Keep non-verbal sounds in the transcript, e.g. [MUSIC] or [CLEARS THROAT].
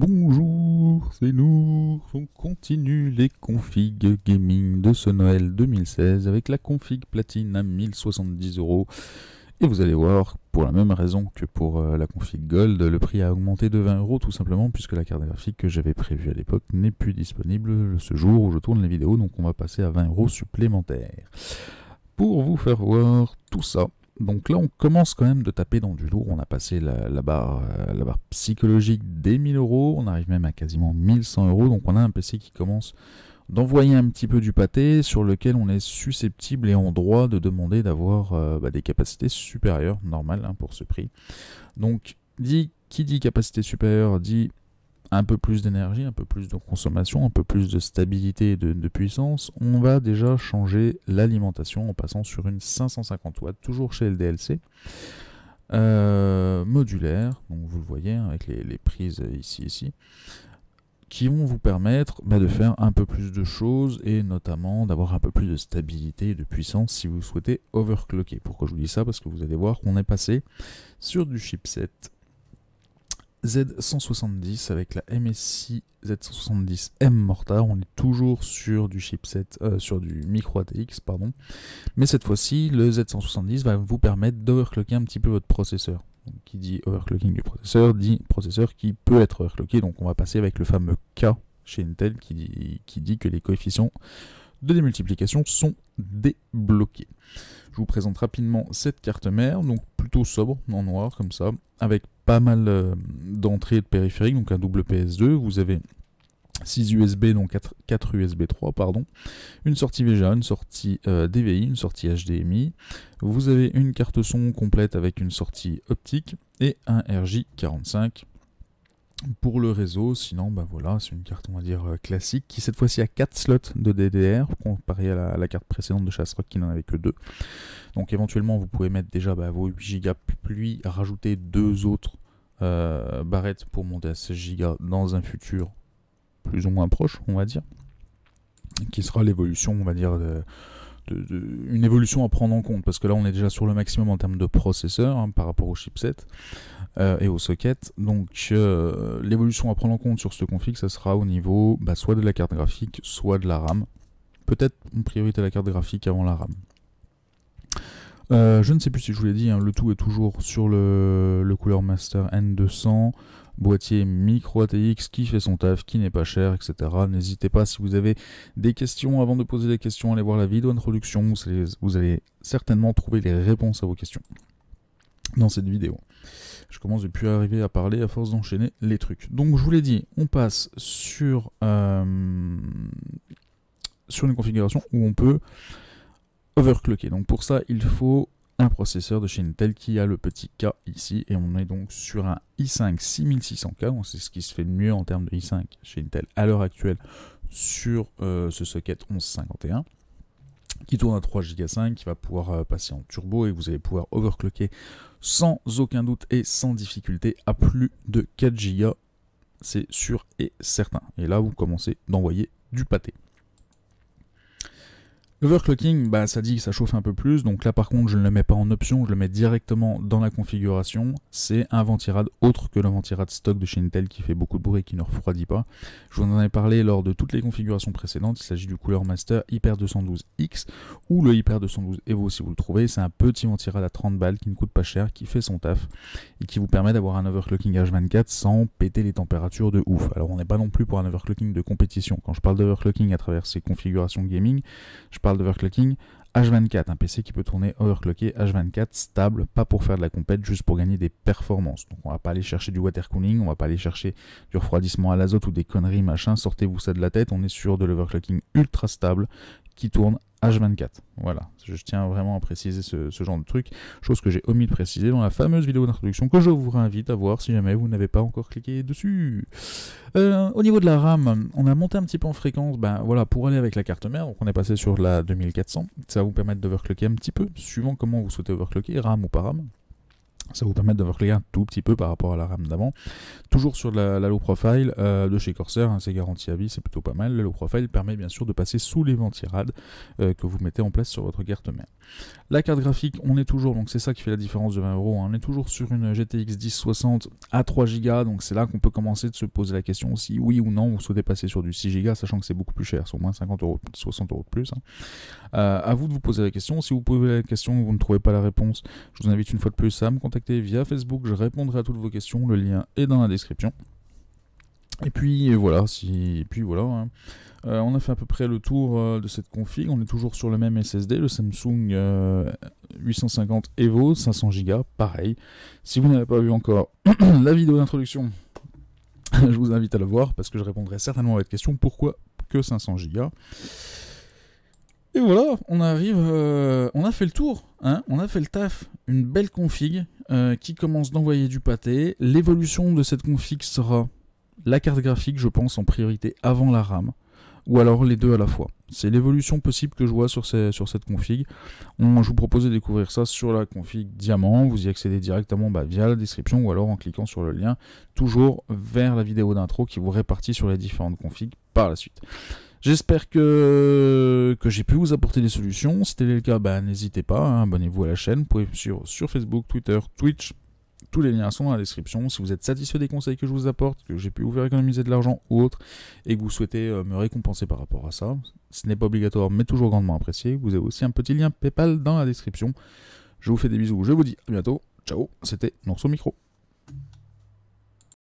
Bonjour, c'est nous. On continue les configs gaming de ce Noël 2016 avec la config platine à 1070 euros. Et vous allez voir, pour la même raison que pour euh, la config gold, le prix a augmenté de 20 euros tout simplement puisque la carte graphique que j'avais prévue à l'époque n'est plus disponible ce jour où je tourne les vidéos, donc on va passer à 20 euros supplémentaires. Pour vous faire voir tout ça, donc là, on commence quand même de taper dans du lourd. On a passé la, euh, barre, psychologique des 1000 euros. On arrive même à quasiment 1100 euros. Donc on a un PC qui commence d'envoyer un petit peu du pâté sur lequel on est susceptible et en droit de demander d'avoir euh, bah, des capacités supérieures, normales hein, pour ce prix. Donc, dit, qui dit capacité supérieure dit un peu plus d'énergie, un peu plus de consommation, un peu plus de stabilité et de, puissance, on va déjà changer l'alimentation en passant sur une 550 watts, toujours chez LDLC. Euh, modulaire, donc vous le voyez hein, avec les, prises ici, ici, qui vont vous permettre bah, de faire un peu plus de choses et notamment d'avoir un peu plus de stabilité et de puissance si vous souhaitez overclocker. Pourquoi je vous dis ça Parce que vous allez voir qu'on est passé sur du chipset Z170 avec la MSI Z170M Mortar. On est toujours sur du chipset, euh, sur du micro ATX, pardon. Mais cette fois-ci, le Z170 va vous permettre d'overclocker un petit peu votre processeur. qui dit overclocking du processeur dit processeur qui peut être overclocké. Donc on va passer avec le fameux K chez Intel qui dit, qui dit que les coefficients de démultiplication sont débloqués. Je vous présente rapidement cette carte mère, donc plutôt sobre, en noir comme ça, avec pas mal euh, d'entrées de périphériques, donc un double PS2. Vous avez 6 USB, donc 4, USB 3, pardon, une sortie VGA, une sortie euh, DVI, une sortie HDMI, vous avez une carte son complète avec une sortie optique et un RJ45 pour le réseau, sinon ben voilà, c'est une carte on va dire euh, classique qui cette fois-ci a 4 slots de DDR comparé à la, carte précédente de Rock qui n'en avait que 2. Donc éventuellement vous pouvez mettre déjà bah, vos 8 Go puis rajouter deux autres euh, barrettes pour monter à 16 Go dans un futur plus ou moins proche on va dire, qui sera l'évolution on va dire de, une évolution à prendre en compte, parce que là on est déjà sur le maximum en termes de processeur hein, par rapport au chipset euh, et au socket. Donc euh, l'évolution à prendre en compte sur ce config, ça sera au niveau bah, soit de la carte graphique, soit de la RAM. Peut-être en priorité la carte graphique avant la RAM. Euh, je ne sais plus si je vous l'ai dit, hein, le tout est toujours sur le, le Cooler Master N200, boîtier micro ATX qui fait son taf, qui n'est pas cher, etc. N'hésitez pas si vous avez des questions, avant de poser des questions, allez voir la vidéo introduction, vous allez, certainement trouver les réponses à vos questions dans cette vidéo. Je commence depuis à arriver à parler à force d'enchaîner les trucs. Donc je vous l'ai dit, on passe sur, euh, sur une configuration où on peut overclocker. Donc pour ça, il faut un processeur de chez Intel qui a le petit K ici et on est donc sur un i5 6600K, c'est ce qui se fait de mieux en termes de i5 chez Intel à l'heure actuelle sur euh, ce socket 1151 qui tourne à 3 Go qui va pouvoir euh, passer en turbo et vous allez pouvoir overclocker sans aucun doute et sans difficulté à plus de 4 Go, c'est sûr et certain. Et là vous commencez d'envoyer du pâté overclocking bah, ça dit que ça chauffe un peu plus, donc là par contre je ne le mets pas en option, je le mets directement dans la configuration. C'est un ventirad autre que le ventirad stock de chez Intel qui fait beaucoup de bruit et qui ne refroidit pas. Je vous en ai parlé lors de toutes les configurations précédentes, il s'agit du Cooler Master Hyper 212X ou le Hyper 212 Evo si vous le trouvez. C'est un petit ventirad à 30 balles qui ne coûte pas cher, qui fait son taf et qui vous permet d'avoir un overclocking H24 sans péter les températures de ouf. Alors on n'est pas non plus pour un overclocking de compétition. Quand je parle d'overclocking à travers ces configurations gaming, je parle parle d'overclocking, H24, un PC qui peut tourner overclocké H24 stable, pas pour faire de la compète, juste pour gagner des performances. Donc on va pas aller chercher du water cooling, on va pas aller chercher du refroidissement à l'azote ou des conneries machin, sortez-vous ça de la tête, on est sur de l'overclocking ultra stable qui tourne H24. Voilà, je tiens vraiment à préciser ce, genre de truc, chose que j'ai omis de préciser dans la fameuse vidéo d'introduction que je vous invite à voir si jamais vous n'avez pas encore cliqué dessus. Euh, au niveau de la RAM, on a monté un petit peu en fréquence ben, voilà, pour aller avec la carte mère, donc on est passé sur la 2400, ça va vous permettre d'overclocker un petit peu, suivant comment vous souhaitez overclocker, RAM ou pas RAM. Ça vous permet d'avoir un tout petit peu par rapport à la RAM d'avant. Toujours sur la, low profile euh, de chez Corsair, hein, c'est garanti à vie, c'est plutôt pas mal. La low profile permet bien sûr de passer sous les ventirades euh, que vous mettez en place sur votre carte mère. La carte graphique, on est toujours, donc c'est ça qui fait la différence de 20 euros. Hein. on est toujours sur une GTX 1060 à 3 Go, donc c'est là qu'on peut commencer de se poser la question si oui ou non vous souhaitez passer sur du 6 Go, sachant que c'est beaucoup plus cher, c'est au moins 50 euros, 60 euros de plus. Hein. Euh, à vous de vous poser la question. Si vous posez la question, vous ne trouvez pas la réponse, je vous invite une fois de plus à me contacter via Facebook, je répondrai à toutes vos questions, le lien est dans la description. Et puis voilà, si, puis voilà hein. euh, on a fait à peu près le tour euh, de cette config, on est toujours sur le même SSD, le Samsung 850 euh, Evo, 500 Go, pareil. Si vous n'avez pas vu encore [CLEARS THROAT] la vidéo d'introduction, [CLEARS THROAT] je vous invite à la voir parce que je répondrai certainement à votre question pourquoi que 500 Go. Et voilà, on arrive, on a fait le tour, hein, on a fait le taf, une belle config, euh, qui commence d'envoyer du pâté. L'évolution de cette config sera la carte graphique, je pense, en priorité avant la RAM. Ou alors les deux à la fois. C'est l'évolution possible que je vois sur, sur cette config. On, je vous propose de découvrir ça sur la config diamant. Vous y accédez directement bah, via la description ou alors en cliquant sur le lien toujours vers la vidéo d'intro qui vous répartit sur les différentes configs par la suite. J'espère que, que j'ai pu vous apporter des solutions. Si tel est le cas, bah, n'hésitez pas, hein. abonnez-vous à la chaîne. Vous pouvez me sur Facebook, Twitter, Twitch. Tous les liens sont dans la description. Si vous êtes satisfait des conseils que je vous apporte, que j'ai pu vous faire économiser de l'argent ou autre, et que vous souhaitez euh, me récompenser par rapport à ça, ce n'est pas obligatoire, mais toujours grandement apprécié. Vous avez aussi un petit lien PayPal dans la description. Je vous fais des bisous, je vous dis à bientôt. Ciao, c'était Nourso Micro.